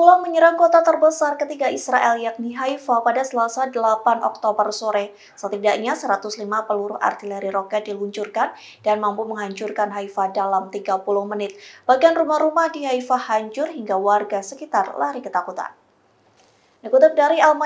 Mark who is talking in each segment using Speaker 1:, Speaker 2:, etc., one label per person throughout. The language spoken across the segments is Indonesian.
Speaker 1: pulau menyerang kota terbesar ketiga Israel yakni Haifa pada Selasa 8 Oktober sore. Setidaknya 105 peluru artileri roket diluncurkan dan mampu menghancurkan Haifa dalam 30 menit. bagian rumah-rumah di Haifa hancur hingga warga sekitar lari ketakutan. Dikutip dari Al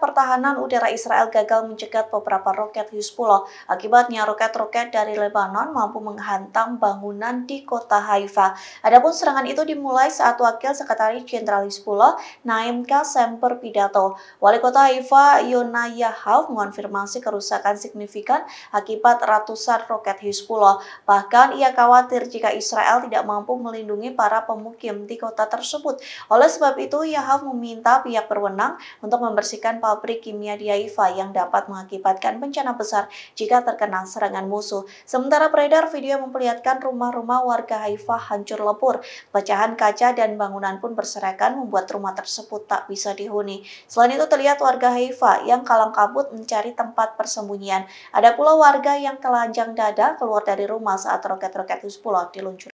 Speaker 1: pertahanan udara Israel gagal mencegat beberapa roket Hizbullah. Akibatnya, roket-roket dari Lebanon mampu menghantam bangunan di kota Haifa. Adapun serangan itu dimulai saat Wakil Sekretaris Jenderal Hizbullah, Naim Kasem, berpidato. Wali kota Haifa, Yona Yahav, mengonfirmasi kerusakan signifikan akibat ratusan roket Hizbullah. Bahkan, ia khawatir jika Israel tidak mampu melindungi para pemukim di kota tersebut. Oleh sebab itu, Yahav meminta pihak berwenang berwenang untuk membersihkan pabrik kimia di Haifa yang dapat mengakibatkan bencana besar jika terkena serangan musuh. Sementara beredar video memperlihatkan rumah-rumah warga Haifa hancur lebur, pecahan kaca dan bangunan pun berserakan membuat rumah tersebut tak bisa dihuni. Selain itu terlihat warga Haifa yang kalang kabut mencari tempat persembunyian. Ada pula warga yang telanjang dada keluar dari rumah saat roket-roket
Speaker 2: Hizbullah diluncurkan.